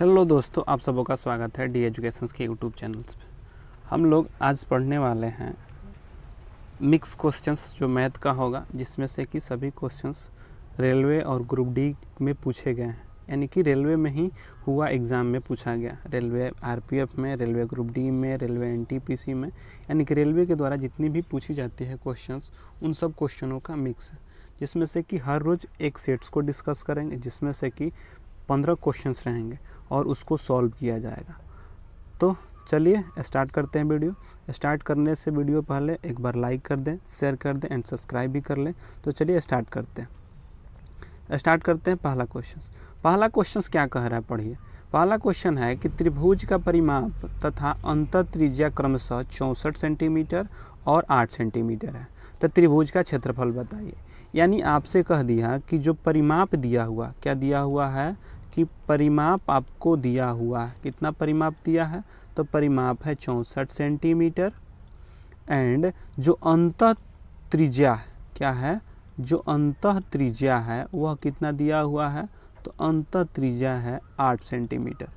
hello दोस्तों आप सबों का स्वागत है डी एजुकेशन के यूट्यूब चैनल पर हम लोग आज पढ़ने वाले हैं मिक्स क्वेश्चंस जो मैथ का होगा जिसमें से कि सभी क्वेश्चंस रेलवे और ग्रुप डी में पूछे गए हैं यानी कि रेलवे में ही हुआ एग्ज़ाम में पूछा गया रेलवे आरपीएफ में रेलवे ग्रुप डी में रेलवे एन में यानी कि रेलवे के द्वारा जितनी भी पूछी जाती है क्वेश्चंस उन सब क्वेश्चनों का मिक्स है जिसमें से कि हर रोज़ एक सेट्स को डिस्कस करेंगे जिसमें से कि पंद्रह क्वेश्चंस रहेंगे और उसको सॉल्व किया जाएगा तो चलिए स्टार्ट करते हैं वीडियो स्टार्ट करने से वीडियो पहले एक बार लाइक कर दें शेयर कर दें एंड सब्सक्राइब भी कर लें तो चलिए स्टार्ट करते हैं स्टार्ट करते हैं पहला क्वेश्चन पहला क्वेश्चन क्या कह रहा है पढ़िए पहला क्वेश्चन है कि त्रिभुज का परिमाप तथा अंतर त्रिज्या क्रमशः चौंसठ सेंटीमीटर और आठ सेंटीमीटर है तो त्रिभुज का क्षेत्रफल बताइए यानी आपसे कह दिया कि जो परिमाप दिया हुआ क्या दिया हुआ है कि परिमाप आपको दिया हुआ है कितना परिमाप दिया है तो परिमाप है चौंसठ सेंटीमीटर एंड जो अंत त्रिज्या क्या है जो अंत त्रिज्या है वह कितना दिया हुआ है तो अंत त्रिज्या है आठ सेंटीमीटर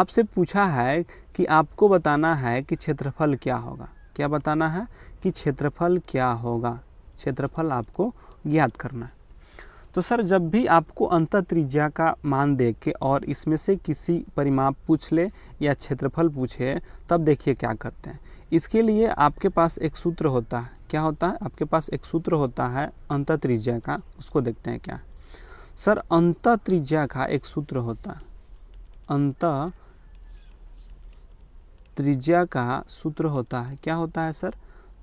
आपसे पूछा है कि आपको बताना है कि क्षेत्रफल क्या होगा क्या बताना है कि क्षेत्रफल क्या होगा क्षेत्रफल आपको ज्ञात करना है तो सर जब भी आपको अंतर त्रिज्या का मान देख के और इसमें से किसी परिमाप पूछ ले या क्षेत्रफल पूछे तब देखिए क्या करते हैं इसके लिए आपके पास एक सूत्र होता है क्या होता है आपके पास एक सूत्र होता है अंतर त्रिज्या का उसको देखते हैं क्या सर अंत त्रिज्या का एक सूत्र होता है अंत त्रिज्या का सूत्र होता है क्या होता है सर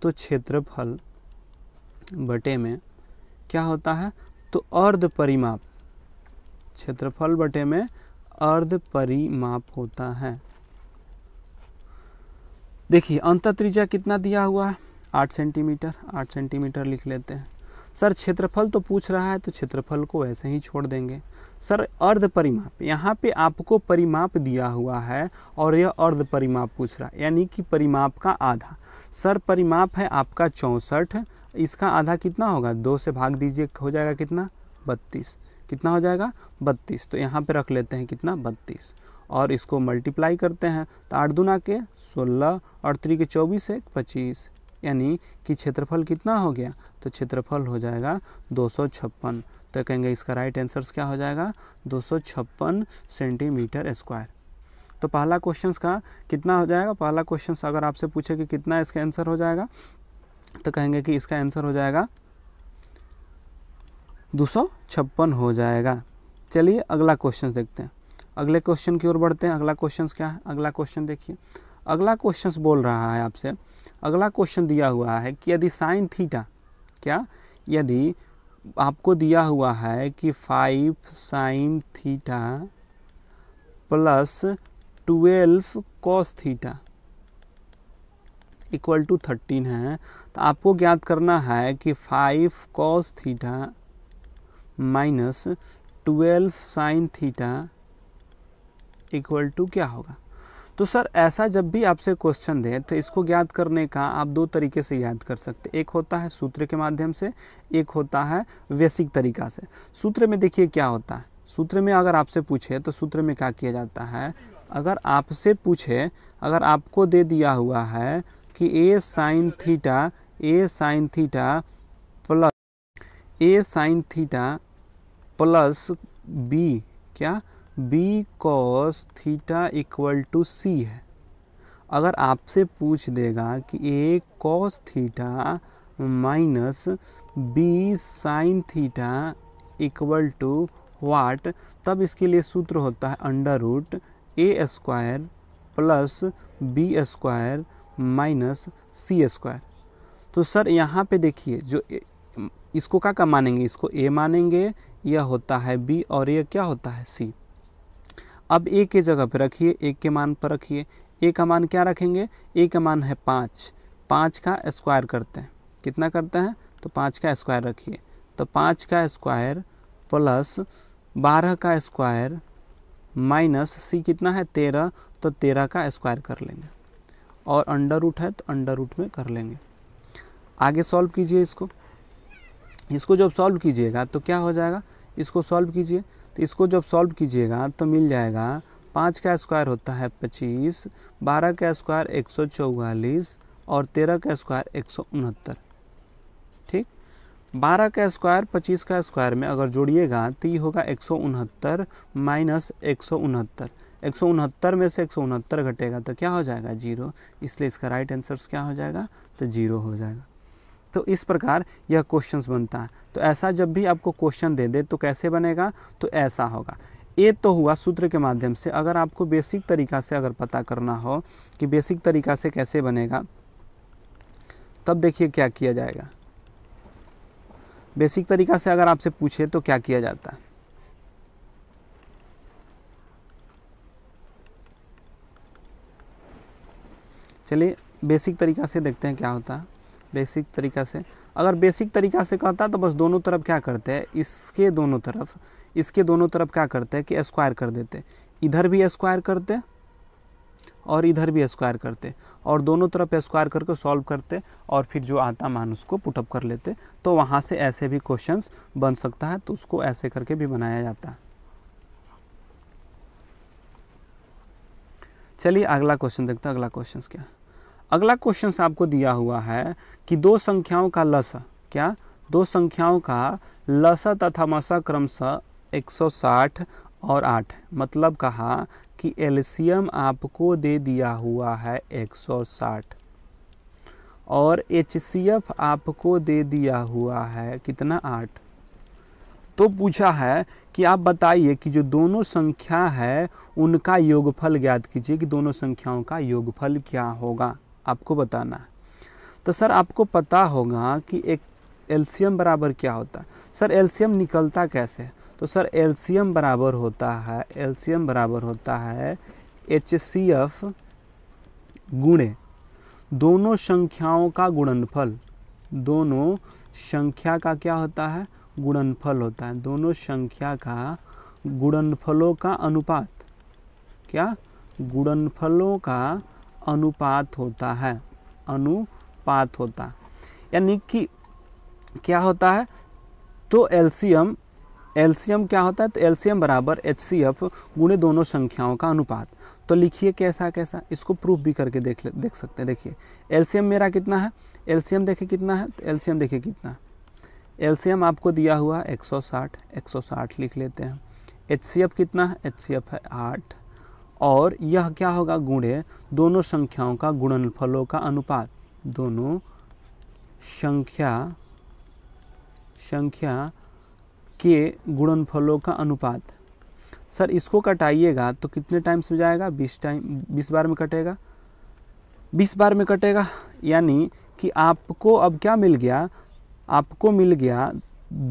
तो क्षेत्रफल बटे में क्या होता है तो अर्ध परिमाप क्षेत्रफल बटे में अर्ध परिमाप होता है देखिए अंत त्रिज्या कितना दिया हुआ है आठ सेंटीमीटर आठ सेंटीमीटर लिख लेते हैं सर क्षेत्रफल तो पूछ रहा है तो क्षेत्रफल को ऐसे ही छोड़ देंगे सर अर्ध परिमाप यहाँ पे आपको परिमाप दिया हुआ है और यह अर्ध परिमाप पूछ रहा है यानी कि परिमाप का आधा सर परिमाप है आपका चौंसठ इसका आधा कितना होगा दो से भाग दीजिए हो जाएगा कितना बत्तीस कितना हो जाएगा बत्तीस तो यहाँ पे रख लेते हैं कितना बत्तीस और इसको मल्टीप्लाई करते हैं तो आठ दुना के सोलह और त्री के चौबीस एक पच्चीस यानी कि क्षेत्रफल कितना हो गया तो क्षेत्रफल हो जाएगा दो सौ छप्पन तो कहेंगे इसका राइट आंसर क्या हो जाएगा दो सौ छप्पन सेंटीमीटर स्क्वायर तो पहला क्वेश्चन का कितना हो जाएगा पहला क्वेश्चन अगर आपसे पूछे कि कितना इसका आंसर हो जाएगा तो कहेंगे कि इसका आंसर हो जाएगा दो हो जाएगा चलिए अगला क्वेश्चन देखते हैं अगले क्वेश्चन की ओर बढ़ते हैं अगला क्वेश्चन क्या है अगला क्वेश्चन देखिए अगला क्वेश्चन बोल रहा है आपसे अगला क्वेश्चन दिया हुआ है कि यदि साइन थीटा क्या यदि आपको दिया हुआ है कि five sine theta plus twelve cos theta equal to thirteen है तो आपको ज्ञात करना है कि five cos theta minus twelve sine theta equal to क्या होगा तो सर ऐसा जब भी आपसे क्वेश्चन दें तो इसको ज्ञात करने का आप दो तरीके से याद कर सकते एक होता है सूत्र के माध्यम से एक होता है वैसिक तरीका से सूत्र में देखिए क्या होता है सूत्र में अगर आपसे पूछे तो सूत्र में क्या किया जाता है अगर आपसे पूछे अगर आपको दे दिया हुआ है कि A sine theta A sine theta plus A sine theta plus B क्या B cos theta equal to C है अगर आपसे पूछ देगा कि A cos theta minus B sine theta equal to what तब इसके लिए सूत्र होता है under root A square plus B square minus C square तो सर यहाँ पे देखिए जो इसको क्या क्या मानेंगे इसको ए मानेंगे यह होता है बी और यह क्या होता है सी अब ए के जगह पर रखिए ए के मान पर रखिए ए का मान क्या रखेंगे ए का मान है पाँच पाँच का स्क्वायर करते हैं कितना करते हैं तो पाँच का स्क्वायर रखिए तो पाँच का स्क्वायर प्लस बारह का स्क्वायर माइनस सी कितना है तेरह तो तेरह का स्क्वायर कर लेंगे और अंडर रूट है तो अंडर रूट में कर लेंगे आगे सॉल्व कीजिए इसको इसको जब सॉल्व कीजिएगा तो क्या हो जाएगा इसको सॉल्व कीजिए तो इसको जब सॉल्व कीजिएगा तो मिल जाएगा पाँच का स्क्वायर होता है पच्चीस बारह का स्क्वायर एक सौ चौवालीस और तेरह का स्क्वायर एक सौ उनहत्तर ठीक बारह का स्क्वायर पच्चीस का स्क्वायर में अगर जोड़िएगा तो ये होगा एक सौ उनहत्तर माइनस एक सौ उनहत्तर एक में से एक घटेगा तो क्या हो जाएगा जीरो इसलिए इसका राइट आंसर क्या हो जाएगा तो जीरो हो जाएगा तो इस प्रकार यह क्वेश्चंस बनता है तो ऐसा जब भी आपको क्वेश्चन दे दे तो कैसे बनेगा तो ऐसा होगा ये तो हुआ सूत्र के माध्यम से अगर आपको बेसिक तरीका से अगर पता करना हो कि बेसिक तरीका से कैसे बनेगा तब देखिए क्या किया जाएगा बेसिक तरीका से अगर आपसे पूछे तो क्या किया जाता है चलिए बेसिक तरीका से देखते हैं क्या होता है बेसिक तरीका से अगर बेसिक तरीका से कहता है तो बस दोनों तरफ क्या करते हैं इसके दोनों तरफ इसके दोनों तरफ क्या करते हैं कि स्क्वायर कर देते इधर भी स्क्वायर करते और इधर भी स्क्वायर करते और दोनों तरफ स्क्वायर करके सॉल्व करते और फिर जो आता मान उसको पुटअप कर लेते तो वहाँ से ऐसे भी क्वेश्चंस बन सकता है तो उसको ऐसे करके भी बनाया जाता है चलिए अगला क्वेश्चन देखते हैं अगला क्वेश्चन क्या है अगला क्वेश्चन आपको दिया हुआ है कि दो संख्याओं का लस क्या दो संख्याओं का लस तथा मसा क्रमशः 160 और 8 मतलब कहा कि एल्शियम आपको दे दिया हुआ है 160 और एच आपको दे दिया हुआ है कितना 8 तो पूछा है कि आप बताइए कि जो दोनों संख्या है उनका योगफल ज्ञात कीजिए कि दोनों संख्याओं का योगफल क्या होगा आपको बताना है तो सर आपको पता होगा कि एक एल्शियम बराबर क्या होता है सर एल्शियम निकलता कैसे तो सर एल्शियम बराबर होता है एल्शियम बराबर होता है एच सी एफ गुणे दोनों संख्याओं का गुणनफल दोनों संख्या का क्या होता है गुणनफल होता है दोनों संख्या का गुणनफलों का अनुपात क्या गुणनफलों का अनुपात होता है अनुपात होता है यानी कि क्या होता है तो एलसीएम एलसीएम क्या होता है तो एलसीएम बराबर एच सी एफ गुणे दोनों संख्याओं का अनुपात तो लिखिए कैसा कैसा इसको प्रूफ भी करके देख ले देख सकते हैं देखिए एलसीएम मेरा कितना है एलसीएम देखिए कितना है तो एलसीएम देखिए कितना है एलसीएम आपको दिया हुआ 160 160 लिख लेते हैं एच सी एफ कितना है एच सी एफ है आठ और यह क्या होगा गुणे दोनों संख्याओं का गुणनफलों का अनुपात दोनों संख्या संख्या के गुणनफलों का अनुपात सर इसको कटाइएगा तो कितने टाइम्स हो जाएगा बीस टाइम बीस बार में कटेगा बीस बार में कटेगा यानी कि आपको अब क्या मिल गया आपको मिल गया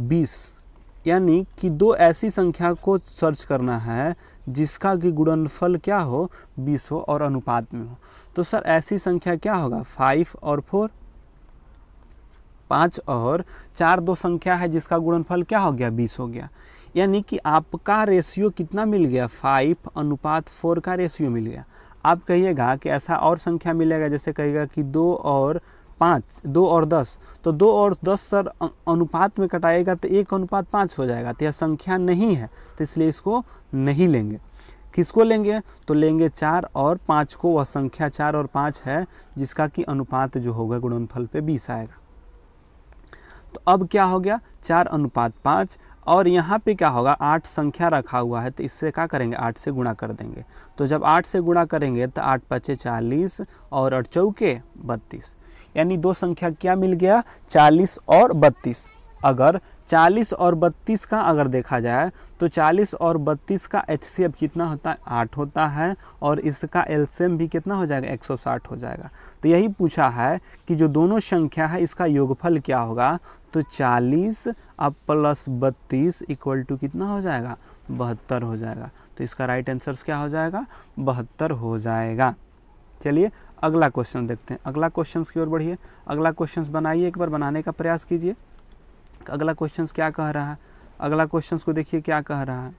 बीस यानी कि दो ऐसी संख्या को सर्च करना है जिसका कि गुणनफल क्या हो बीस हो और अनुपात में हो तो सर ऐसी संख्या क्या होगा फाइव और फोर पाँच और चार दो संख्या है जिसका गुणनफल क्या हो गया बीस हो गया यानी कि आपका रेशियो कितना मिल गया फाइव अनुपात फोर का रेशियो मिल गया आप कहिएगा कि ऐसा और संख्या मिलेगा जैसे कहिएगा कि दो और पाँच दो और दस तो दो और दस सर अनुपात में कटाएगा तो एक अनुपात पाँच हो जाएगा तो यह संख्या नहीं है तो इसलिए इसको नहीं लेंगे किसको लेंगे तो लेंगे चार और पाँच को वह संख्या चार और पाँच है जिसका कि अनुपात जो होगा गुणनफल पे बीस आएगा तो अब क्या हो गया चार अनुपात पाँच और यहाँ पे क्या होगा आठ संख्या रखा हुआ है तो इससे क्या करेंगे आठ से गुणा कर देंगे तो जब आठ से गुणा करेंगे तो आठ पचे चालीस और अठ चौके बत्तीस यानी दो संख्या क्या मिल गया चालीस और बत्तीस अगर 40 और 32 का अगर देखा जाए तो 40 और 32 का एच कितना होता है आठ होता है और इसका एम भी कितना हो जाएगा 160 हो जाएगा तो यही पूछा है कि जो दोनों संख्या है इसका योगफल क्या होगा तो 40 अब प्लस बत्तीस इक्वल टू कितना हो जाएगा बहत्तर हो जाएगा तो इसका राइट आंसर क्या हो जाएगा बहत्तर हो जाएगा चलिए अगला क्वेश्चन देखते हैं अगला क्वेश्चन की ओर बढ़िए अगला क्वेश्चन बनाइए एक बार बनाने का प्रयास कीजिए अगला क्वेश्चन क्या कह रहा है अगला क्वेश्चन को देखिए क्या कह रहा है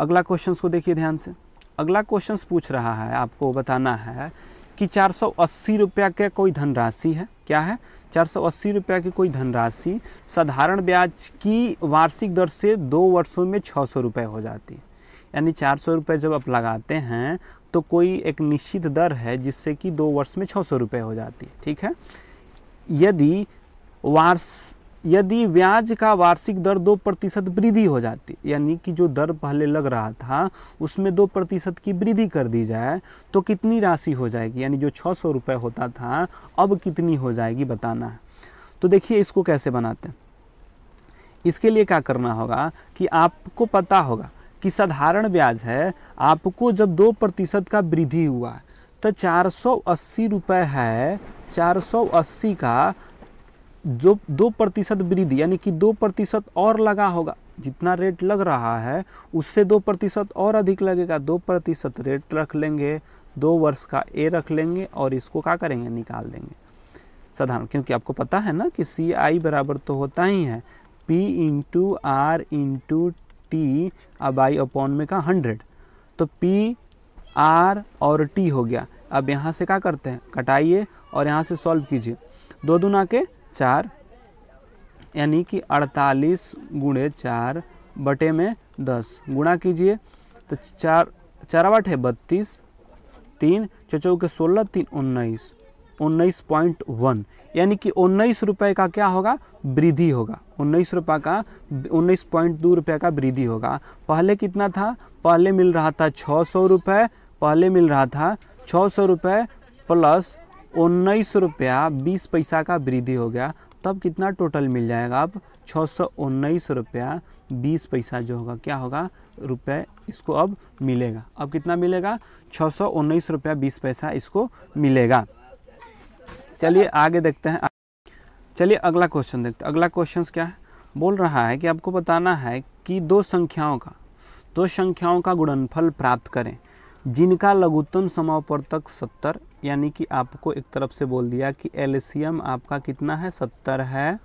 अगला क्वेश्चन को देखिए ध्यान से अगला क्वेश्चन पूछ रहा है आपको बताना है कि चार सौ अस्सी रुपया का कोई धनराशि है क्या है चार सौ अस्सी रुपया की कोई धनराशि साधारण ब्याज की वार्षिक दर से दो वर्षों में छः सौ रुपये हो जाती है यानी चार सौ रुपये जब आप लगाते हैं तो कोई एक निश्चित दर है जिससे कि दो वर्ष में छः सौ रुपये हो जाती है ठीक है यदि वार्ष यदि ब्याज का वार्षिक दर दो प्रतिशत वृद्धि हो जाती यानी कि जो दर पहले लग रहा था उसमें दो प्रतिशत की वृद्धि कर दी जाए तो कितनी राशि हो जाएगी यानी जो छः सौ रुपये होता था अब कितनी हो जाएगी बताना है तो देखिए इसको कैसे बनाते हैं इसके लिए क्या करना होगा कि आपको पता होगा कि साधारण ब्याज है आपको जब दो प्रतिशत का वृद्धि हुआ तो चार सौ अस्सी रुपये है चार सौ अस्सी का जो दो प्रतिशत वृद्धि यानी कि दो प्रतिशत और लगा होगा जितना रेट लग रहा है उससे दो प्रतिशत और अधिक लगेगा दो प्रतिशत रेट रख लेंगे दो वर्ष का ए रख लेंगे और इसको क्या करेंगे निकाल देंगे साधारण क्योंकि आपको पता है ना कि सी आई बराबर तो होता ही है P into R into T by upon में का हंड्रेड तो पी आर और टी हो गया अब यहाँ से क्या करते हैं कटाइए और यहाँ से सॉल्व कीजिए दो दुना के चार यानी कि अड़तालीस गुणे चार बटे में दस गुणा कीजिए तो चार चारा बटे बत्तीस तीन चौचौ के सोलह तीन उन्नीस उन्नीस पॉइंट वन यानी कि उन्नीस रुपये का क्या होगा वृद्धि होगा उन्नीस रुपये का उन्नीस पॉइंट दो रुपये का वृद्धि होगा पहले कितना था पहले मिल रहा था छः सौ रुपये पहले मिल रहा था छः सौ रुपये प्लस उन्नीस रुपया बीस पैसा का वृद्धि हो गया तब कितना टोटल मिल जाएगा अब छः सौ उन्नीस रुपया बीस पैसा जो होगा क्या होगा रुपये इसको अब मिलेगा अब कितना मिलेगा छः सौ उन्नीस रुपया बीस पैसा इसको मिलेगा चलिए आगे देखते हैं चलिए अगला क्वेश्चन देखते हैं अगला क्वेश्चन क्या है बोल रहा है कि आपको बताना है कि दो संख्याओं का दो संख्याओं का गुणनफल प्राप्त करें जिनका लघुत्तम समापवर्तक सत्तर यानी कि आपको एक तरफ से बोल दिया कि एलसीएम आपका कितना है सत्तर है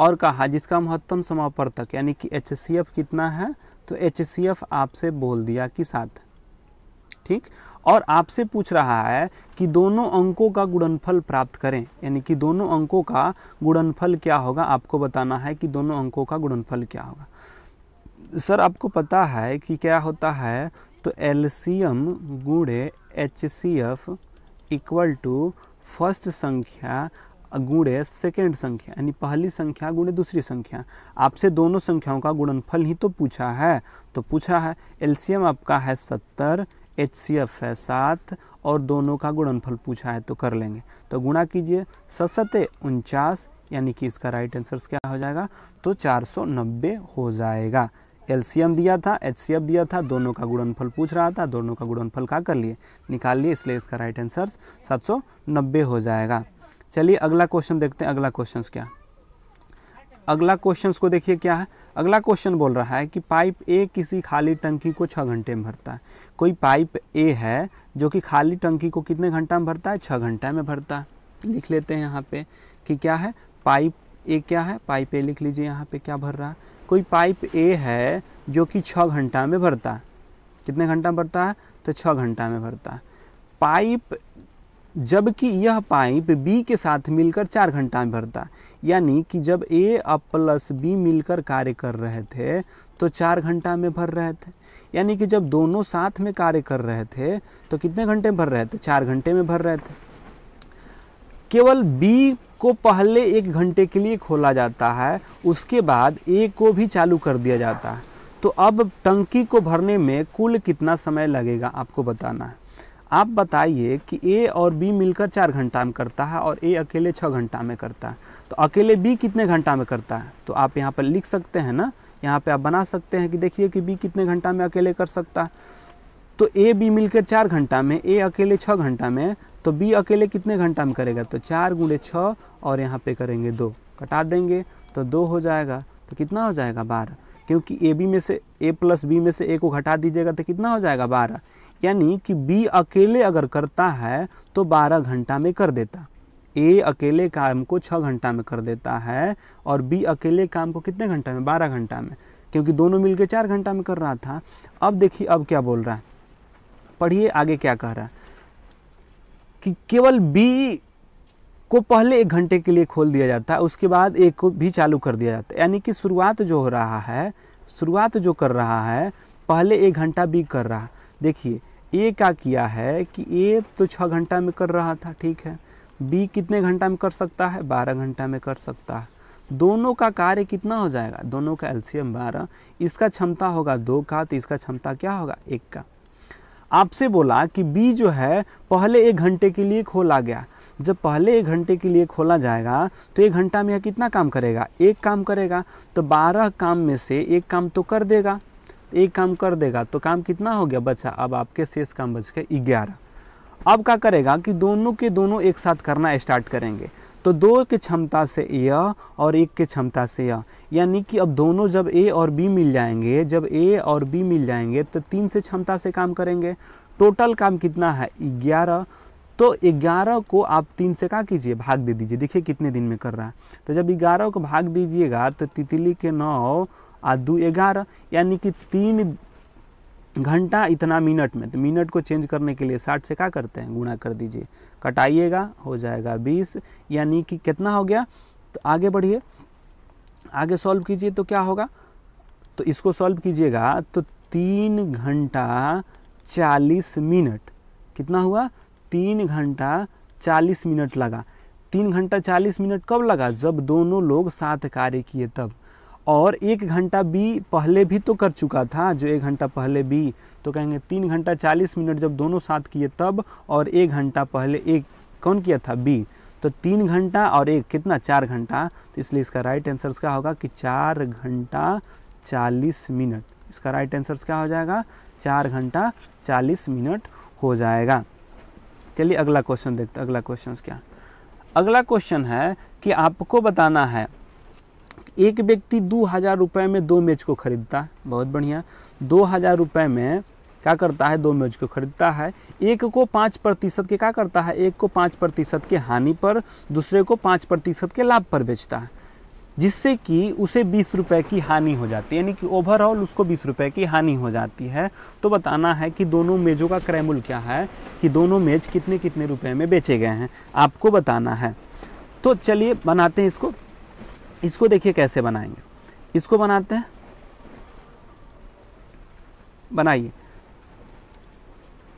और कहा जिसका महत्तम समापवर्तक यानी कि एच कितना है तो एच आपसे बोल दिया कि सात ठीक और आपसे पूछ रहा है कि दोनों अंकों का गुणनफल प्राप्त करें यानी कि दोनों अंकों का गुणनफल क्या होगा आपको बताना है कि दोनों अंकों का गुणनफल क्या होगा सर आपको पता है कि क्या होता है तो एलसीएम गुणे H C F equal to first संख्या गुणे सेकेंड संख्या यानी पहली संख्या गुणे दूसरी संख्या आपसे दोनों संख्याओं का गुणनफल ही तो पूछा है तो पूछा है एलसीएम आपका है सत्तर एच सी एफ है सात और दोनों का गुणनफल पूछा है तो कर लेंगे तो गुणा कीजिए सत उनचास यानी कि इसका राइट आंसर क्या हो जाएगा तो 490 हो जाएगा एम दिया था एच दिया था दोनों का गुणनफल पूछ रहा था दोनों का गुणनफल का कर लिए निकाल लिए इसलिए इसका राइट आंसर 790 हो जाएगा चलिए अगला क्वेश्चन देखते हैं अगला क्वेश्चन क्या अगला क्वेश्चन को देखिए क्या है अगला क्वेश्चन बोल रहा है कि पाइप ए किसी खाली टंकी को छः घंटे में भरता है कोई पाइप ए है जो कि खाली टंकी को कितने घंटा में भरता है छः घंटा में भरता है लिख लेते हैं यहाँ पे कि क्या है पाइप ए क्या है पाइप ए लिख लीजिए यहाँ पे क्या भर रहा है कोई पाइप ए है जो कि छः घंटा में भरता है कितने घंटा में भरता है तो छः घंटा में भरता है पाइप जबकि यह पाइप बी के साथ मिलकर चार घंटा में भरता यानी कि जब ए अब प्लस बी मिलकर कार्य कर रहे थे तो चार घंटा में भर रहे थे यानी कि जब दोनों साथ में कार्य कर रहे थे तो कितने घंटे में भर रहे थे चार घंटे में भर रहे थे केवल बी को पहले एक घंटे के लिए खोला जाता है उसके बाद ए को भी चालू कर दिया जाता है तो अब टंकी को भरने में कुल कितना समय लगेगा आपको बताना है आप बताइए कि ए और बी मिलकर चार घंटा में करता है और ए अकेले छः घंटा में करता है तो अकेले बी कितने घंटा में करता है तो आप यहाँ पर लिख सकते हैं ना यहाँ पे आप बना सकते हैं कि देखिए कि बी कितने घंटा में अकेले कर सकता है तो ए बी मिलकर चार घंटा में ए अकेले छः घंटा में तो बी अकेले कितने घंटा में करेगा तो चार गुड़े छः और यहाँ पर करेंगे दो कटा देंगे तो दो हो जाएगा तो कितना हो जाएगा बारह क्योंकि ए बी में से ए प्लस बी में से ए को घटा दीजिएगा तो कितना हो जाएगा बारह यानी कि बी अकेले अगर करता है तो बारह घंटा में कर देता ए अकेले काम को छः घंटा में कर देता है और बी अकेले काम को कितने घंटा में बारह घंटा में क्योंकि दोनों मिलकर चार घंटा में कर रहा था अब देखिए अब क्या बोल रहा है पढ़िए आगे क्या कह रहा है कि केवल बी को पहले एक घंटे के लिए खोल दिया जाता है उसके बाद एक को भी चालू कर दिया जाता है यानी कि शुरुआत जो हो रहा है शुरुआत जो कर रहा है पहले एक घंटा बी कर रहा देखिए ए का किया है कि ए तो छः घंटा में कर रहा था ठीक है बी कितने घंटा में कर सकता है बारह घंटा में कर सकता है दोनों का कार्य कितना हो जाएगा दोनों का एल्शियम बारह इसका क्षमता होगा दो का तो इसका क्षमता क्या होगा एक का आपसे बोला कि बी जो है पहले एक घंटे के लिए खोला गया जब पहले एक घंटे के लिए खोला जाएगा तो एक घंटा में यह कितना काम करेगा एक काम करेगा तो बारह काम में से एक काम तो कर देगा एक काम कर देगा तो काम कितना हो गया बचा अब आपके शेष काम बच गए ग्यारह अब क्या करेगा कि दोनों के दोनों एक साथ करना स्टार्ट करेंगे तो दो के क्षमता से य और एक के क्षमता से यह यानी कि अब दोनों जब ए और बी मिल जाएंगे जब ए और बी मिल जाएंगे तो तीन से क्षमता से काम करेंगे टोटल काम कितना है ग्यारह तो ग्यारह को आप तीन से क्या कीजिए भाग दे दीजिए देखिए कितने दिन में कर रहा है तो जब ग्यारह को भाग दीजिएगा तो तितली के नौ आ दो ग्यारह यानी कि तीन घंटा इतना मिनट में तो मिनट को चेंज करने के लिए साठ से क्या करते हैं गुणा कर दीजिए कटाइएगा हो जाएगा बीस यानी कि कितना हो गया तो आगे बढ़िए आगे सॉल्व कीजिए तो क्या होगा तो इसको सॉल्व कीजिएगा तो तीन घंटा चालीस मिनट कितना हुआ तीन घंटा चालीस मिनट लगा तीन घंटा चालीस मिनट कब लगा जब दोनों लोग साथ कार्य किए तब और एक घंटा बी पहले भी तो कर चुका था जो एक घंटा पहले बी तो कहेंगे तीन घंटा चालीस मिनट जब दोनों साथ किए तब और एक घंटा पहले एक कौन किया था बी तो तीन घंटा और एक कितना चार घंटा तो इसलिए इसका राइट आंसर क्या होगा कि चार घंटा चालीस मिनट इसका राइट आंसर क्या हो जाएगा चार घंटा चालीस मिनट हो जाएगा चलिए अगला क्वेश्चन देखते अगला क्वेश्चन क्या अगला क्वेश्चन है कि आपको बताना है एक व्यक्ति दो हज़ार रुपये में दो मेज को ख़रीदता है बहुत बढ़िया दो हज़ार रुपये में क्या करता है दो मेज को खरीदता है एक को पाँच प्रतिशत के क्या करता है एक को पाँच प्रतिशत के हानि पर दूसरे को पाँच प्रतिशत के लाभ पर बेचता है जिससे कि उसे बीस रुपये की हानि हो जाती है यानी कि ओवरऑल उसको बीस रुपये की हानि हो जाती है तो बताना है कि दोनों मेज़ों का क्रैमुल क्या है कि दोनों मेज कितने कितने रुपए में बेचे गए हैं आपको बताना है तो चलिए बनाते हैं इसको इसको देखिए कैसे बनाएंगे इसको बनाते हैं बनाइए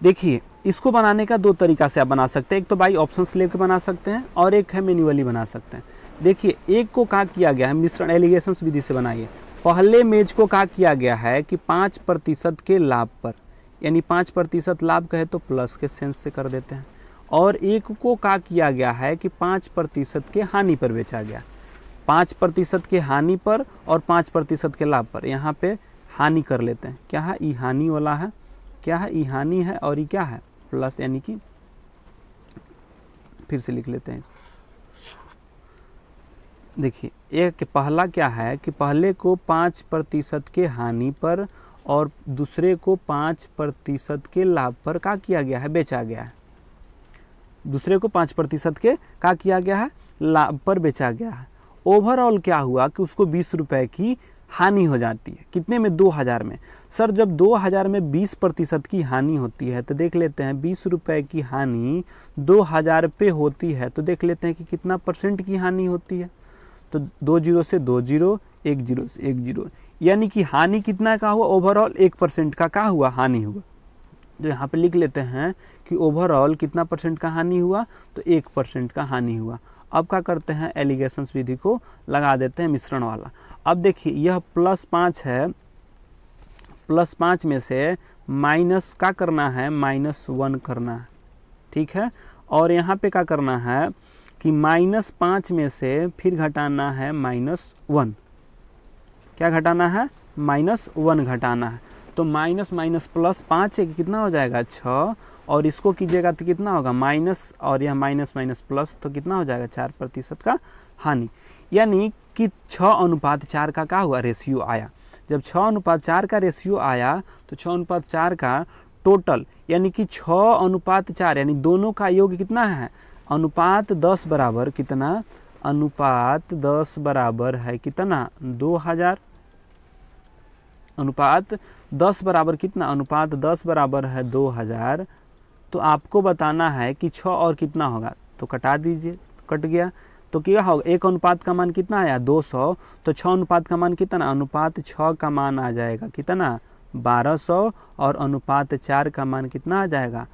देखिए इसको बनाने का दो तरीका से आप बना सकते हैं एक तो बाई ऑप्शंस लेकर बना सकते हैं और एक है मेनुअली बना सकते हैं देखिए एक को कहाँ किया गया है मिश्रण एलिगेशन विधि से बनाइए पहले मेज को कहा किया गया है कि पाँच प्रतिशत के लाभ पर यानी पाँच प्रतिशत लाभ कहे तो प्लस के सेंस से कर देते हैं और एक को कहा किया गया है कि पाँच प्रतिशत के हानि पर बेचा गया पाँच प्रतिशत के हानि पर और पाँच प्रतिशत के लाभ पर यहाँ पे हानि कर लेते हैं क्या है ई हानि वाला है क्या है ई हानि है और ये क्या है प्लस यानी कि फिर से लिख लेते हैं देखिए एक पहला क्या है कि पहले को पाँच प्रतिशत के हानि पर और दूसरे को पाँच प्रतिशत के लाभ पर का किया गया है बेचा गया है दूसरे को पाँच प्रतिशत के का किया गया है लाभ पर बेचा गया है ओवरऑल क्या हुआ कि उसको बीस रुपये की हानि हो जाती है कितने में दो हज़ार में सर जब दो हज़ार में बीस प्रतिशत की हानि होती है तो देख लेते हैं बीस रुपये की हानि दो हज़ार पे होती है तो देख लेते हैं कि कितना परसेंट की हानि होती है तो दो जीरो से दो जीरो एक जीरो से एक जीरो यानी कि हानि कितना का हुआ ओवरऑल एक परसेंट का का हुआ हानि हुआ जो तो यहाँ पे लिख लेते हैं कि ओवरऑल कितना परसेंट का हानि हुआ तो एक परसेंट का हानि हुआ अब क्या करते हैं एलिगेशंस विधि को लगा देते हैं मिश्रण वाला अब देखिए यह प्लस पाँच है प्लस पाँच में से माइनस का करना है माइनस वन करना है ठीक है और यहाँ पे क्या करना है कि माइनस पाँच में से फिर घटाना है माइनस वन क्या घटाना है माइनस वन घटाना है तो माइनस माइनस प्लस पाँच कितना हो जाएगा छः और इसको कीजिएगा तो कितना होगा माइनस और यह माइनस माइनस प्लस तो कितना हो जाएगा चार प्रतिशत का हानि यानी कि छ अनुपात चार का क्या हुआ रेशियो आया जब छ अनुपात चार का रेशियो आया तो छ अनुपात चार का टोटल यानी कि छ अनुपात चार यानी दोनों का योग कितना है अनुपात दस बराबर कितना अनुपात दस बराबर है कितना दो हजार अनुपात दस बराबर कितना अनुपात दस बराबर है दो हजार तो आपको बताना है कि छः और कितना होगा तो कटा दीजिए कट गया तो क्या होगा एक अनुपात का मान कितना आया 200 तो छः अनुपात का मान कितना अनुपात छः का मान आ जाएगा कितना 1200 और अनुपात चार का मान कितना आ जाएगा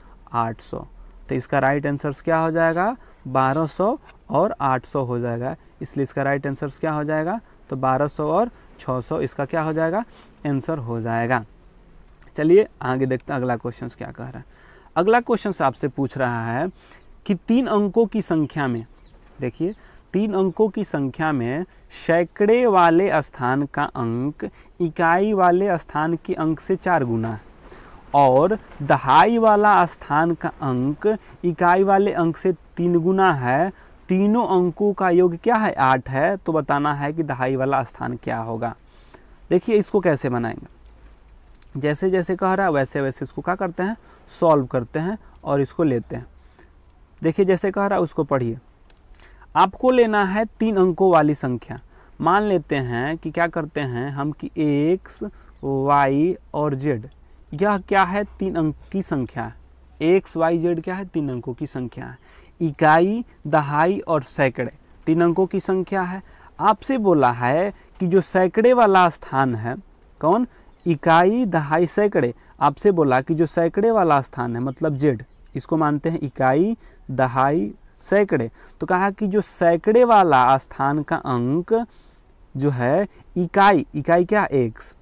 800 तो इसका राइट आंसर क्या हो जाएगा 1200 और 800 हो जाएगा इसलिए इसका राइट आंसर क्या हो जाएगा तो 1200 और 600 इसका क्या हो जाएगा आंसर हो जाएगा चलिए आगे देखते हैं अगला क्वेश्चन क्या कह रहा है अगला क्वेश्चन आपसे पूछ रहा है कि तीन अंकों की संख्या में देखिए तीन अंकों की संख्या में सैकड़े वाले स्थान का अंक इकाई वाले स्थान के अंक से चार गुना है और दहाई वाला स्थान का अंक इकाई वाले अंक से तीन गुना है तीनों अंकों का योग क्या है आठ है तो बताना है कि दहाई वाला स्थान क्या होगा देखिए इसको कैसे बनाएंगे जैसे जैसे कह रहा है वैसे वैसे इसको क्या करते हैं सॉल्व करते हैं और इसको लेते हैं देखिए जैसे कह रहा है उसको पढ़िए आपको लेना है तीन अंकों वाली संख्या मान लेते हैं कि क्या करते हैं हम कि एक्स वाई और जेड यह क्या है तीन अंक की संख्या एक्स वाई जेड क्या है तीन अंकों की संख्या है इकाई दहाई और सैकड़े तीन अंकों की संख्या है आपसे बोला है कि जो सैकड़े वाला स्थान है कौन इकाई दहाई सैकड़े आपसे बोला कि जो सैकड़े वाला स्थान है मतलब जेड इसको मानते हैं इकाई दहाई सैकड़े तो कहा कि जो सैकड़े वाला स्थान का अंक जो है इकाई इकाई क्या एक्स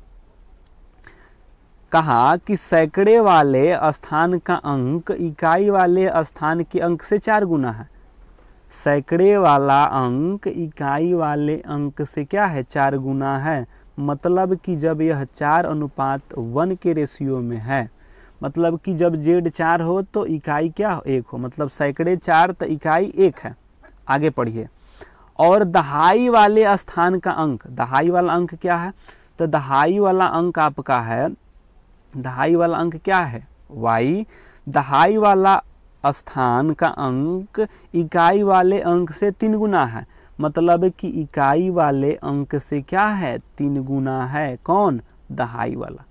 कहा कि सैकड़े वाले स्थान का अंक इकाई वाले स्थान के अंक से चार गुना है सैकड़े वाला अंक इकाई वाले अंक से क्या है चार गुना है मतलब कि जब यह चार अनुपात वन के रेशियो में है मतलब कि जब जेड चार हो तो इकाई क्या एक हो मतलब सैकड़े चार तो इकाई एक है आगे पढ़िए और दहाई वाले स्थान का अंक दहाई वाला अंक क्या है तो दहाई वाला अंक आपका है दहाई वाला अंक क्या है वाई दहाई वाला स्थान का अंक इकाई वाले अंक से तीन गुना है मतलब कि इकाई वाले अंक से क्या है तीन गुना है कौन दहाई वाला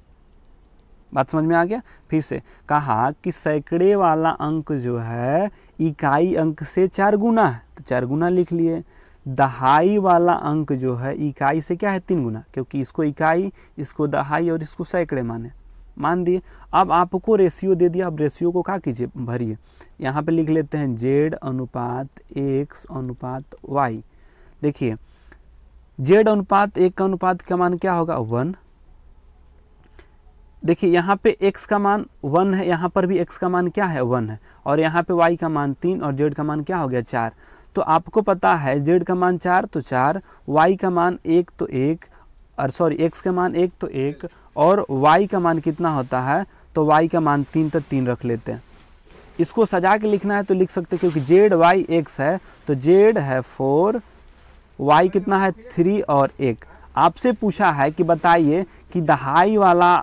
बात समझ में आ गया फिर से कहा कि सैकड़े वाला अंक जो है इकाई अंक से चार गुना है तो चार गुना लिख लिए दहाई वाला अंक जो है इकाई से क्या है तीन गुना क्योंकि इसको इकाई इसको दहाई और इसको सैकड़े माने मान दिए अब आपको रेशियो दे दिया अब रेशियो को क्या कीजिए भरिए यहाँ पे लिख लेते हैं जेड अनुपात एक्स अनुपात वाई देखिए जेड अनुपात एक का अनुपात का मान क्या होगा वन देखिए यहाँ पे x का मान वन है यहाँ पर भी x का मान क्या है वन है और यहाँ पे y का मान तीन और z का मान क्या हो गया चार तो आपको पता है z का मान चार तो चार y का मान एक तो एक और सॉरी x का मान एक तो एक और y का मान कितना होता है तो y का मान तीन तो तीन रख लेते हैं इसको सजा के लिखना है तो लिख सकते क्योंकि जेड वाई एक्स है तो जेड है फोर वाई कितना है थ्री और एक आपसे पूछा है कि बताइए कि दहाई वाला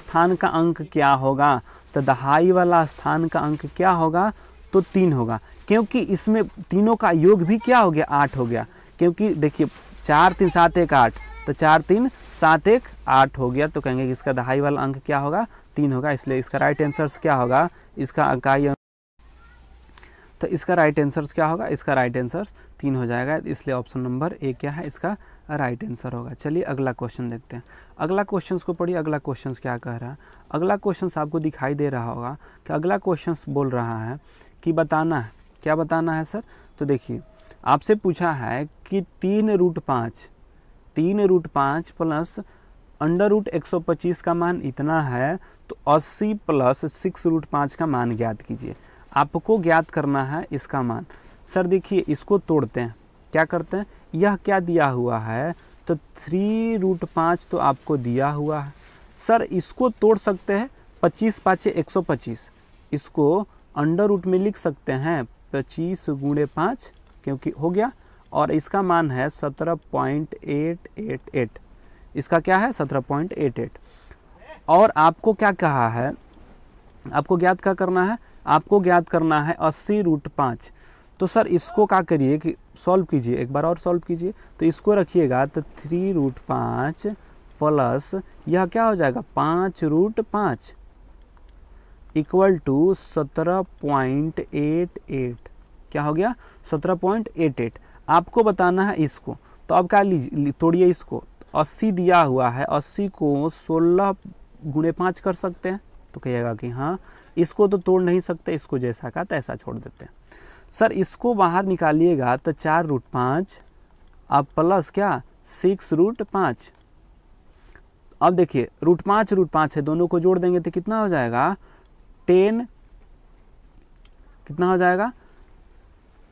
स्थान का अंक क्या होगा तो दहाई वाला स्थान का अंक क्या होगा तो तीन होगा क्योंकि इसमें तीनों का योग भी क्या हो गया आठ हो गया क्योंकि देखिए चार तीन सात एक आठ तो चार तीन सात एक आठ हो गया तो कहेंगे कि इसका दहाई वाला अंक क्या होगा तीन होगा इसलिए इसका राइट आंसर क्या होगा इसका अंकाई तो इसका राइट आंसर क्या होगा इसका राइट आंसर तीन हो जाएगा इसलिए ऑप्शन नंबर ए क्या है इसका राइट आंसर होगा चलिए अगला क्वेश्चन देखते हैं अगला क्वेश्चन को पढ़िए अगला क्वेश्चन क्या कह रहा है अगला क्वेश्चन आपको दिखाई दे रहा होगा कि अगला क्वेश्चन बोल रहा है कि बताना है क्या बताना है सर तो देखिए आपसे पूछा है कि तीन रूट पाँच तीन रूट पाँच प्लस अंडर रूट एक सौ पच्चीस का मान इतना है तो अस्सी प्लस सिक्स रूट पाँच का मान ज्ञात कीजिए आपको ज्ञात करना है इसका मान सर देखिए इसको तोड़ते हैं क्या करते हैं यह क्या दिया हुआ है तो थ्री रूट पाँच तो आपको दिया हुआ है सर इसको तोड़ सकते हैं पच्चीस पाँचे एक सौ पच्चीस इसको अंडर रूट में लिख सकते हैं पच्चीस गुणे पाँच क्योंकि हो गया और इसका मान है सत्रह पॉइंट एट एट एट इसका क्या है सत्रह पॉइंट एट एट और आपको क्या कहा है आपको ज्ञात क्या करना है आपको ज्ञात करना है अस्सी रूट पाँच तो सर इसको क्या करिए कि सॉल्व कीजिए एक बार और सॉल्व कीजिए तो इसको रखिएगा तो थ्री रूट पाँच प्लस यह क्या हो जाएगा पाँच रूट पाँच इक्वल टू सत्रह पॉइंट एट एट क्या हो गया सत्रह पॉइंट एट एट आपको बताना है इसको तो अब क्या लीजिए तोड़िए इसको अस्सी दिया हुआ है अस्सी को सोलह गुणे पाँच कर सकते हैं तो कहिएगा कि हाँ इसको तो तोड़ नहीं सकते इसको जैसा का तैसा छोड़ देते हैं सर इसको बाहर निकालिएगा तो चार रूट पाँच अब प्लस क्या सिक्स रूट पाँच अब देखिए रूट पाँच रूट पाँच है दोनों को जोड़ देंगे तो कितना हो जाएगा टेन कितना हो जाएगा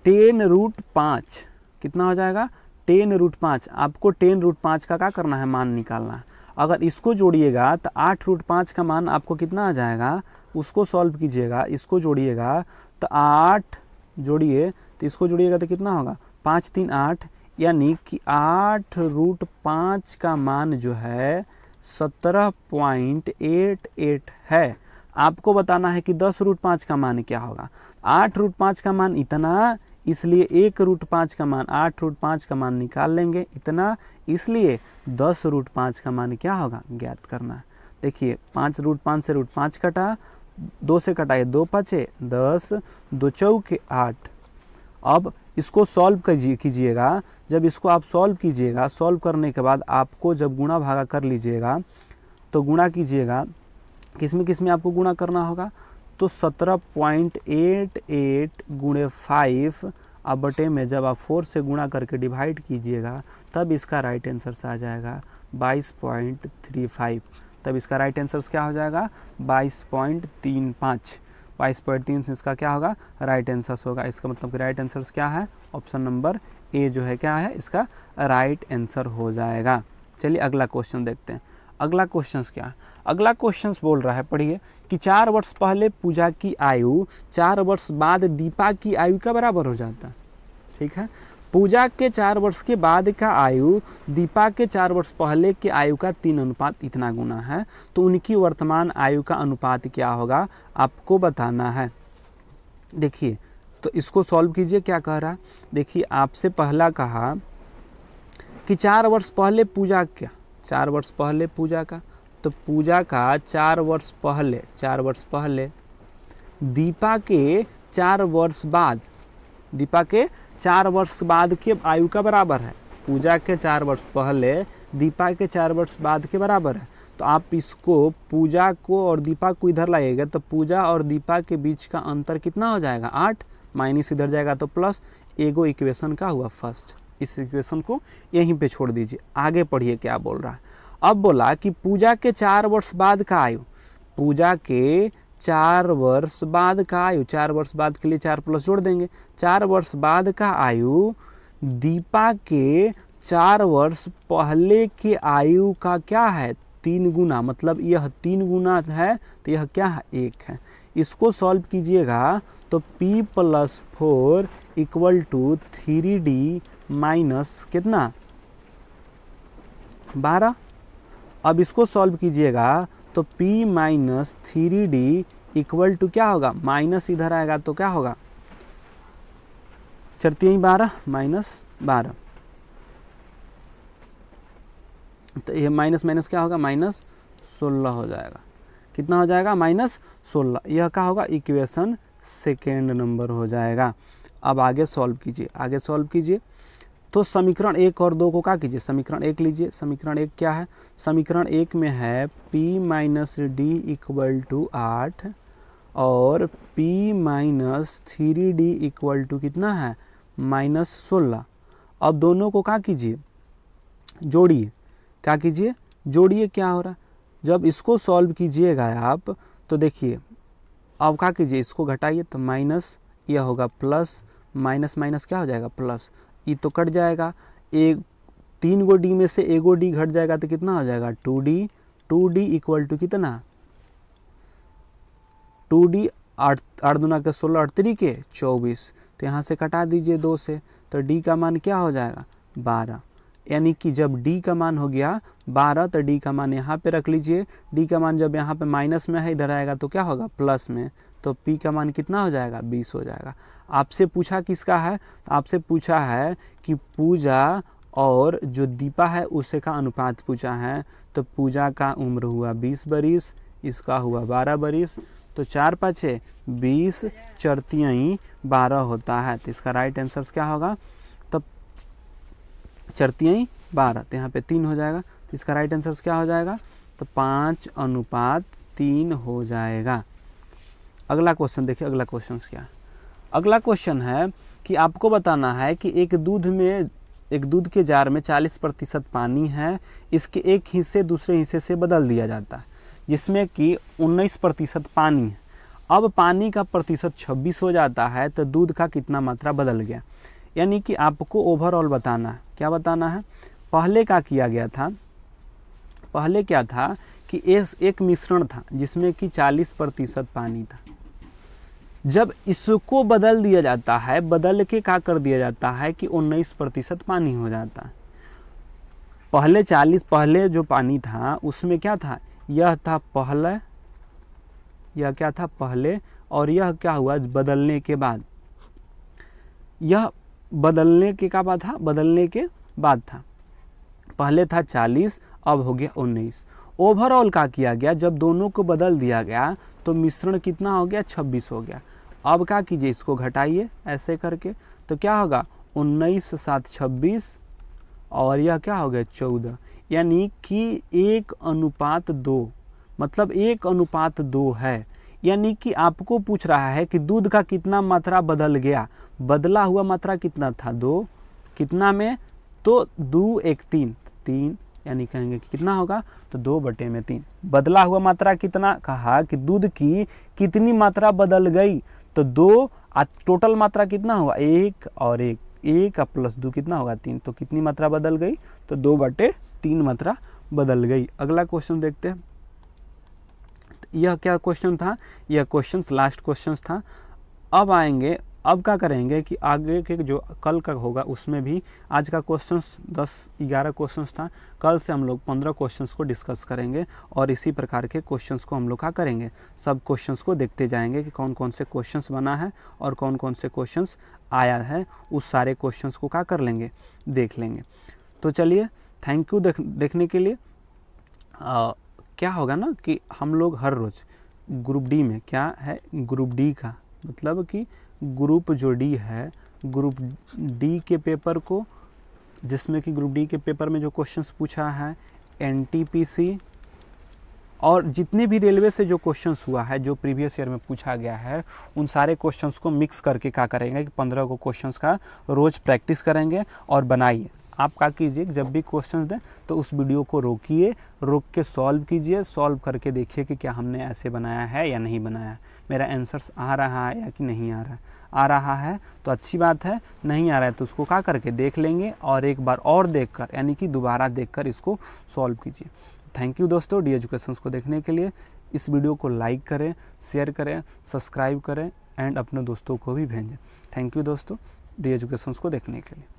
टेन रूट पाँच कितना हो जाएगा टेन रूट पाँच आपको टेन रूट पाँच का क्या करना है मान निकालना है अगर इसको जोड़िएगा तो आठ रूट पाँच का मान आपको कितना आ जाएगा उसको सॉल्व कीजिएगा इसको जोड़िएगा तो आठ जोड़िए तो इसको जोड़िएगा तो कितना होगा पाँच तीन आठ यानी कि आठ रूट पाँच का मान जो है सत्रह पॉइंट एट एट है आपको बताना है कि दस रूट पाँच का मान क्या होगा आठ रूट पाँच का मान इतना इसलिए एक रूट पाँच का मान आठ रूट पाँच का मान निकाल लेंगे इतना इसलिए दस रूट पाँच का मान क्या होगा ज्ञात करना देखिए पाँच रूट पाँच से रूट पाँच कटा दो से कटाइए दो पाँचे दस दो चौके आठ अब इसको सॉल्व कीजिएगा जब इसको आप सॉल्व कीजिएगा सॉल्व करने के बाद आपको जब गुणा भागा कर लीजिएगा तो गुणा कीजिएगा किस में किस में आपको गुणा करना होगा तो सत्रह पॉइंट एट एट गुणे फाइव अब बटे में जब आप फोर से गुणा करके डिवाइड कीजिएगा तब इसका राइट आंसर आ जाएगा बाईस पॉइंट थ्री फाइव तब इसका राइट आंसर क्या हो जाएगा बाईस पॉइंट तीन पाँच बाईस पॉइंट तीन इसका क्या होगा राइट आंसर होगा इसका मतलब कि राइट आंसर क्या है ऑप्शन नंबर ए जो है क्या है इसका राइट आंसर हो जाएगा चलिए अगला क्वेश्चन देखते हैं अगला क्वेश्चन क्या है अगला क्वेश्चन बोल रहा है पढ़िए कि चार वर्ष पहले पूजा की आयु चार वर्ष बाद दीपा की आयु का बराबर हो जाता है ठीक है पूजा के चार वर्ष के बाद का आयु दीपा के चार वर्ष पहले के आयु का तीन अनुपात इतना गुना है तो उनकी वर्तमान आयु का अनुपात क्या होगा आपको बताना है देखिए तो इसको सॉल्व कीजिए क्या कह रहा देखिए आपसे पहला कहा कि चार वर्ष पहले पूजा क्या चार वर्ष पहले पूजा का तो पूजा का चार वर्ष पहले चार वर्ष पहले दीपा के चार वर्ष बाद दीपा के चार वर्ष बाद के आयु का बराबर है पूजा के चार वर्ष पहले दीपा के चार वर्ष बाद के बराबर है तो आप इसको पूजा को और दीपा को इधर लाइएगा तो पूजा और दीपा के बीच का अंतर कितना हो जाएगा आठ माइनस इधर जाएगा तो प्लस एगो इक्वेशन का हुआ फर्स्ट इस इक्वेशन को यहीं पे छोड़ दीजिए आगे पढ़िए क्या बोल रहा है अब बोला कि पूजा के चार वर्ष बाद का आयु पूजा के चार वर्ष बाद का आयु चार वर्ष बाद के लिए चार प्लस जोड़ देंगे चार वर्ष बाद का आयु दीपा के चार वर्ष पहले के आयु का क्या है तीन गुना मतलब यह तीन गुना है तो यह क्या है एक है इसको सॉल्व कीजिएगा तो p plus four equal to three D minus कितना बारह अब इसको सॉल्व कीजिएगा तो p minus three D equal to क्या होगा माइनस इधर आएगा तो क्या होगा चरती बारह माइनस बारह तो ये माइनस माइनस क्या होगा माइनस सोलह हो जाएगा कितना हो जाएगा माइनस सोलह यह क्या होगा इक्वेशन सेकेंड नंबर हो जाएगा अब आगे सॉल्व कीजिए आगे सॉल्व कीजिए तो समीकरण एक और दो को क्या कीजिए समीकरण एक लीजिए समीकरण एक क्या है समीकरण एक में है p minus D equal to आठ और P minus three D equal to कितना है माइनस सोलह अब दोनों को क्या कीजिए जोड़िए क्या कीजिए जोड़िए क्या हो रहा जब इसको सॉल्व कीजिएगा आप तो देखिए अब क्या कीजिए इसको घटाइए तो माइनस यह होगा प्लस माइनस माइनस क्या हो जाएगा प्लस ये e तो कट जाएगा एक तीन गो डी में से एगो डी घट जाएगा तो कितना हो जाएगा two D two D equal to कितना टू डी आठ आठ दुना के सोलह और त्री के चौबीस तो यहाँ से कटा दीजिए दो से तो डी का मान क्या हो जाएगा बारह यानी कि जब डी का मान हो गया बारह तो डी का मान यहाँ पे रख लीजिए डी का मान जब यहाँ पे माइनस में है इधर आएगा तो क्या होगा प्लस में तो पी का मान कितना हो जाएगा बीस हो जाएगा आपसे पूछा किसका है तो आपसे पूछा है कि पूजा और जो दीपा है उसे का अनुपात पूछा है तो पूजा का उम्र हुआ बीस बरीस इसका हुआ बारह बरीस तो चार पाँचे बीस ही बारह होता है तो इसका राइट आंसर क्या होगा तब ही बारह तो यहाँ पे तीन हो जाएगा तो इसका राइट आंसर क्या हो जाएगा तो पाँच अनुपात तीन हो जाएगा अगला क्वेश्चन देखिए अगला क्वेश्चन क्या अगला क्वेश्चन है कि आपको बताना है कि एक दूध में एक दूध के जार में 40 प्रतिशत पानी है इसके एक हिस्से दूसरे हिस्से से बदल दिया जाता है जिसमें कि 19 प्रतिशत पानी है अब पानी का प्रतिशत 26 हो जाता है तो दूध का कितना मात्रा बदल गया यानी कि आपको ओवरऑल बताना है क्या बताना है पहले का किया गया था पहले क्या था कि एस एक मिश्रण था जिसमें कि 40 प्रतिशत पानी था जब इसको बदल दिया जाता है बदल के क्या कर दिया जाता है कि उन्नीस प्रतिशत पानी हो जाता है पहले 40 पहले जो पानी था उसमें क्या था यह था पहले यह क्या था पहले और यह क्या हुआ बदलने के बाद यह बदलने के का बाद था बदलने के बाद था पहले था चालीस अब हो गया उन्नीस ओवरऑल का किया गया जब दोनों को बदल दिया गया तो मिश्रण कितना हो गया छब्बीस हो गया अब क्या कीजिए इसको घटाइए ऐसे करके तो क्या होगा उन्नीस सात छब्बीस और यह क्या हो गया चौदह यानी कि एक अनुपात दो मतलब एक अनुपात दो है यानी कि आपको पूछ रहा है कि दूध का कितना मात्रा बदल गया बदला हुआ मात्रा कितना था दो कितना में तो दो एक तीन तीन यानी कहेंगे कि कितना होगा तो दो बटे में तीन बदला हुआ मात्रा कितना कहा कि दूध की कितनी मात्रा बदल गई तो दो टोटल मात्रा कितना हुआ एक और एक ए का प्लस दो कितना होगा तीन तो कितनी मात्रा बदल गई तो दो बटे तीन मात्रा बदल गई अगला क्वेश्चन देखते हैं यह क्या क्वेश्चन था यह क्वेश्चन लास्ट क्वेश्चन था अब आएंगे अब क्या करेंगे कि आगे के जो कल का होगा उसमें भी आज का क्वेश्चन दस ग्यारह क्वेश्चन था कल से हम लोग पंद्रह क्वेश्चन को डिस्कस करेंगे और इसी प्रकार के क्वेश्चन को हम लोग क्या करेंगे सब क्वेश्चन को देखते जाएंगे कि कौन कौन से क्वेश्चन बना है और कौन कौन से क्वेश्चन आया है उस सारे क्वेश्चन को क्या कर लेंगे देख लेंगे तो चलिए थैंक यू देख देखने के लिए आ, क्या होगा ना कि हम लोग हर रोज़ ग्रुप डी में क्या है ग्रुप डी का मतलब कि ग्रुप जो डी है ग्रुप डी के पेपर को जिसमें कि ग्रुप डी के पेपर में जो क्वेश्चंस पूछा है एनटीपीसी और जितने भी रेलवे से जो क्वेश्चंस हुआ है जो प्रीवियस ईयर में पूछा गया है उन सारे क्वेश्चंस को मिक्स करके क्या करेंगे कि पंद्रह को क्वेश्चंस का रोज़ प्रैक्टिस करेंगे और बनाइए आप क्या कीजिए जब भी क्वेश्चन दें तो उस वीडियो को रोकिए रोक के सॉल्व कीजिए सॉल्व करके देखिए कि क्या हमने ऐसे बनाया है या नहीं बनाया है मेरा आंसर्स आ रहा है या कि नहीं आ रहा है आ रहा है तो अच्छी बात है नहीं आ रहा है तो उसको क्या करके देख लेंगे और एक बार और देखकर यानी कि दोबारा देखकर इसको सॉल्व कीजिए थैंक यू दोस्तों डी एजुकेशन को देखने के लिए इस वीडियो को लाइक करें शेयर करें सब्सक्राइब करें एंड अपने दोस्तों को भी भेजें थैंक यू दोस्तों डी एजुकेशन को देखने के लिए